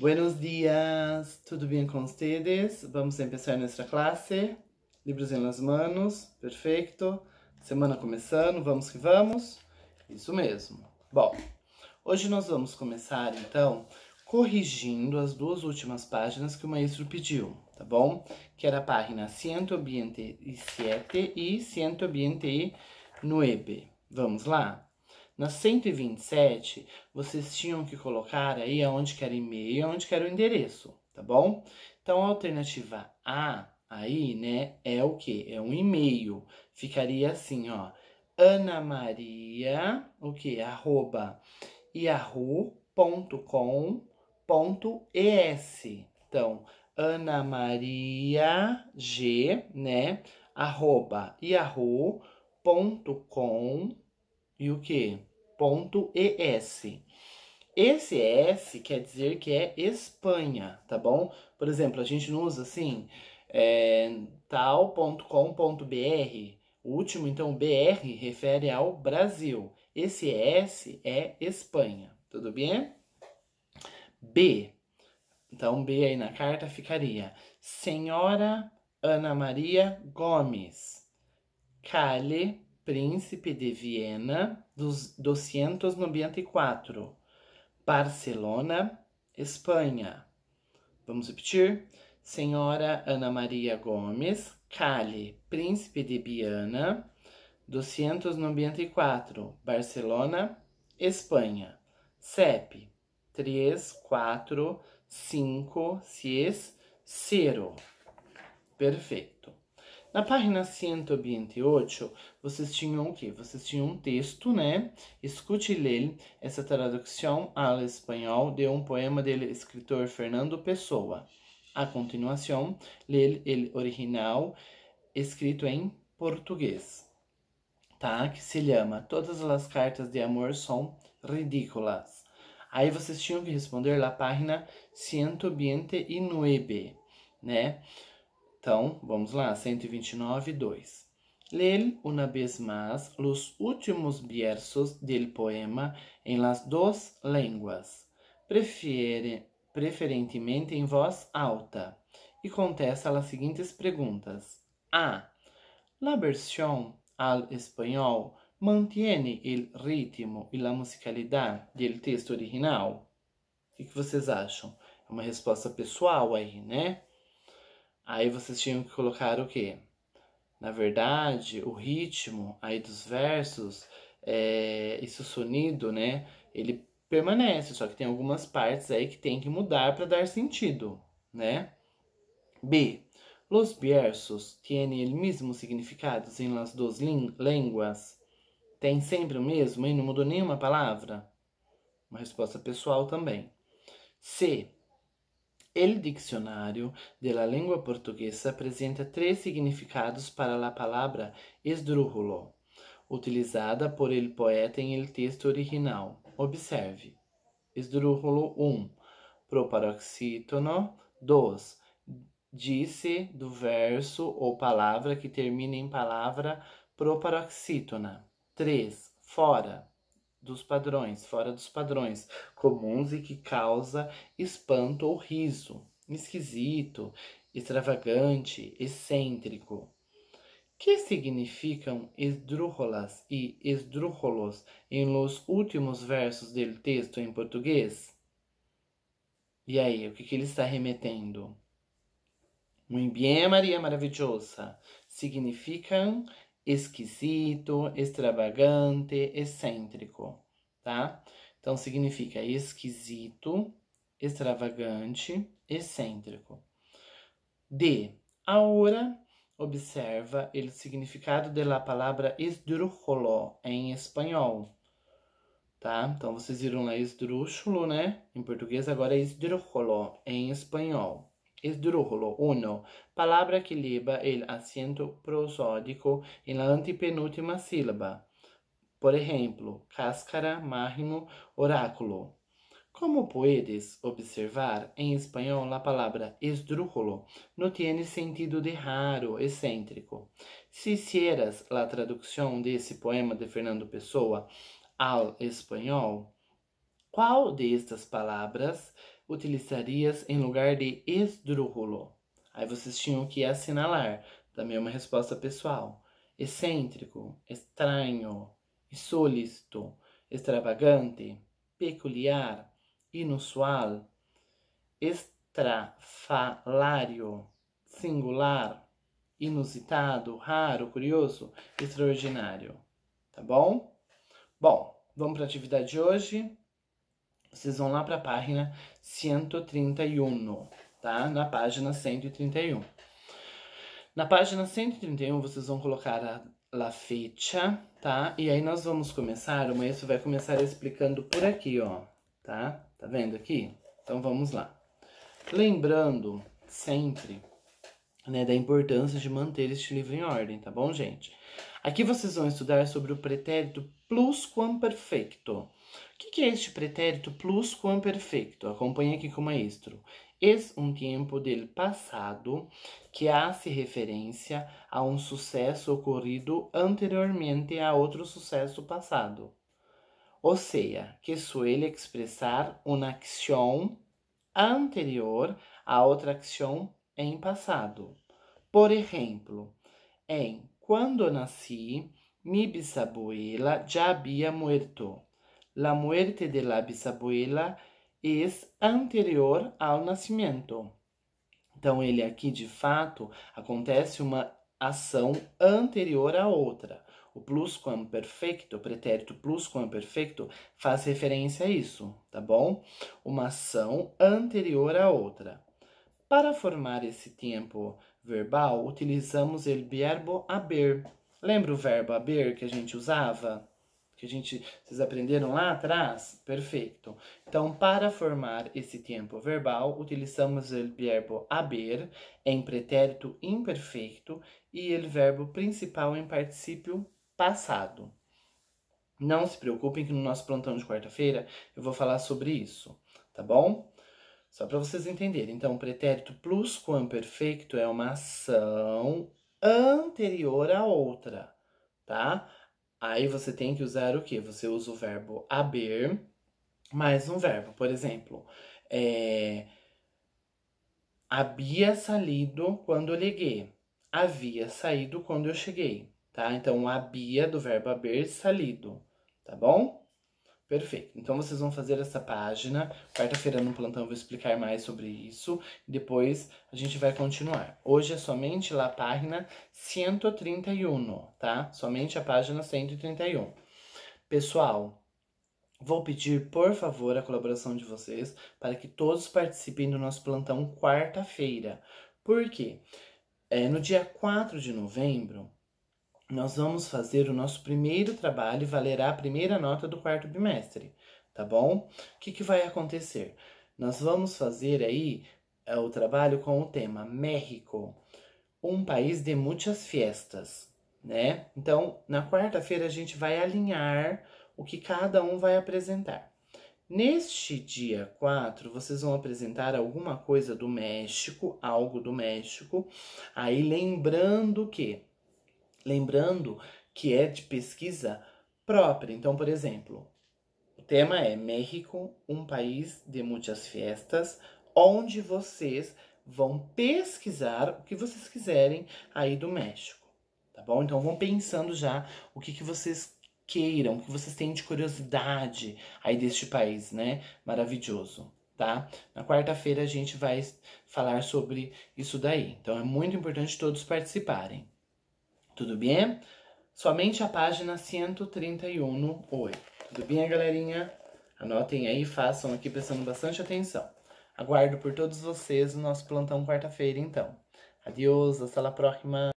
Buenos dias, tudo bem com vocês? Vamos começar nossa classe. Livros em las manos, perfeito. Semana começando, vamos que vamos. Isso mesmo. Bom, hoje nós vamos começar então corrigindo as duas últimas páginas que o maestro pediu, tá bom? Que era a página 127 e 129. Vamos lá? Na 127, vocês tinham que colocar aí aonde quer e-mail e aonde quer o endereço, tá bom? Então, a alternativa A aí, né, é o quê? É um e-mail. Ficaria assim, ó, Ana Maria, o quê? Arroba yahoo.com.es. Então, Ana Maria G, né, arroba yahoo.com e o que? .es. Esse S quer dizer que é Espanha, tá bom? Por exemplo, a gente não usa assim, é, tal.com.br. O último, então, BR, refere ao Brasil. Esse S é Espanha, tudo bem? B. Então, B aí na carta ficaria Senhora Ana Maria Gomes. Cale Príncipe de Viena, dos 294, Barcelona, Espanha. Vamos repetir? Senhora Ana Maria Gomes, Cali, Príncipe de Viana, 294, Barcelona, Espanha. CEP 6, 0. Perfeito. Na página 128, vocês tinham o quê? Vocês tinham um texto, né? Escute ler essa tradução ao espanhol de um poema do escritor Fernando Pessoa. A continuação, ler o original escrito em português, tá? Que se chama Todas as cartas de amor são ridículas. Aí vocês tinham que responder lá página 129, né? Então, vamos lá, 129, 2. Ler uma vez mais os últimos versos del poema em las dos línguas, prefiere, preferentemente em voz alta, e contesta as seguintes perguntas. A. La versión al espanhol mantiene el ritmo e la musicalidad del texto original? O que vocês acham? É uma resposta pessoal aí, né? Aí vocês tinham que colocar o quê? Na verdade, o ritmo aí dos versos, é, esse sonido, né? Ele permanece, só que tem algumas partes aí que tem que mudar para dar sentido, né? B. Los versos têm o mesmo significado em las dos línguas? Tem sempre o mesmo e não mudou nenhuma palavra? Uma resposta pessoal também. C. El dicionário de la língua Portuguesa apresenta três significados para a palavra esdrúxulo, utilizada por el poeta em el texto original. Observe. Esdrúxulo 1. Um, Proparoxítono 2. Disse do verso ou palavra que termina em palavra proparoxítona. 3. Fora dos padrões, fora dos padrões comuns e que causa espanto ou riso, esquisito, extravagante, excêntrico. Que significam esdrúxulas e esdrúxulos em los últimos versos do texto em português? E aí, o que, que ele está remetendo? Muito bem, Maria Maravilhosa. Significam esquisito, extravagante, excêntrico, tá? Então significa esquisito, extravagante, excêntrico. D. Aura observa o significado da palavra esdrúxulo em espanhol. Tá? Então vocês viram lá esdrúxulo, né? Em português agora é esdrúxulo em espanhol esdrújulo 1. palavra que leva o acento prosódico em la antepenúltima sílaba. Por exemplo, cáscara, magno, oráculo. Como puedes observar, em espanhol a palavra esdrújulo não tem sentido de raro, excêntrico. Se hicieras a tradução desse poema de Fernando Pessoa ao espanhol, qual destas palavras utilizarias em lugar de esdrúxulo? Aí vocês tinham que assinalar. Também é uma resposta pessoal. Excêntrico, estranho, solícito, extravagante, peculiar, inusual, extrafalário, singular, inusitado, raro, curioso, extraordinário. Tá bom? Bom, vamos para a atividade de hoje vocês vão lá para a página 131, tá? Na página 131. Na página 131, vocês vão colocar a la fecha, tá? E aí nós vamos começar, o maestro vai começar explicando por aqui, ó, tá? Tá vendo aqui? Então vamos lá. Lembrando sempre, né, da importância de manter este livro em ordem, tá bom, gente? Aqui vocês vão estudar sobre o pretérito plusquamperfecto. perfeito que, que é este pretérito plusquamperfecto? Acompanhe aqui com o maestro. É es um tempo del passado que hace referência a um sucesso ocorrido anteriormente a outro sucesso passado. Ou seja, que suele expressar uma ação anterior a outra ação em passado. Por exemplo, em Quando nasci, mi bisabuela já havia muerto. La muerte de la bisabuela es anterior ao nascimento. Então, ele aqui, de fato, acontece uma ação anterior à outra. O plusquamperfecto, o pretérito plusquamperfecto, faz referência a isso, tá bom? Uma ação anterior à outra. Para formar esse tempo verbal, utilizamos o verbo haber. Lembra o verbo haber que a gente usava? que a gente vocês aprenderam lá atrás? Perfeito. Então, para formar esse tempo verbal, utilizamos o verbo haber em pretérito imperfeito e o verbo principal em particípio passado. Não se preocupem que no nosso plantão de quarta-feira eu vou falar sobre isso, tá bom? Só para vocês entenderem. Então, o pretérito plusquamperfeito é uma ação anterior à outra, tá? Aí você tem que usar o que? Você usa o verbo haber mais um verbo. Por exemplo, é, havia salido quando eu liguei. Havia saído quando eu cheguei, tá? Então, havia do verbo haber salido, tá bom? Perfeito. Então vocês vão fazer essa página. Quarta-feira no plantão eu vou explicar mais sobre isso. Depois a gente vai continuar. Hoje é somente lá a página 131, tá? Somente a página 131. Pessoal, vou pedir, por favor, a colaboração de vocês para que todos participem do nosso plantão quarta-feira. Por quê? É, no dia 4 de novembro, nós vamos fazer o nosso primeiro trabalho, valerá a primeira nota do quarto bimestre, tá bom? O que, que vai acontecer? Nós vamos fazer aí é, o trabalho com o tema México, um país de muitas fiestas, né? Então, na quarta-feira a gente vai alinhar o que cada um vai apresentar. Neste dia 4, vocês vão apresentar alguma coisa do México, algo do México. Aí lembrando que Lembrando que é de pesquisa própria. Então, por exemplo, o tema é México, um país de muitas festas, onde vocês vão pesquisar o que vocês quiserem aí do México, tá bom? Então vão pensando já o que, que vocês queiram, o que vocês têm de curiosidade aí deste país, né? Maravilhoso, tá? Na quarta-feira a gente vai falar sobre isso daí. Então é muito importante todos participarem. Tudo bem? Somente a página 131 oi Tudo bem, galerinha? Anotem aí, façam aqui prestando bastante atenção. Aguardo por todos vocês o nosso plantão quarta-feira, então. Adeus, até a próxima.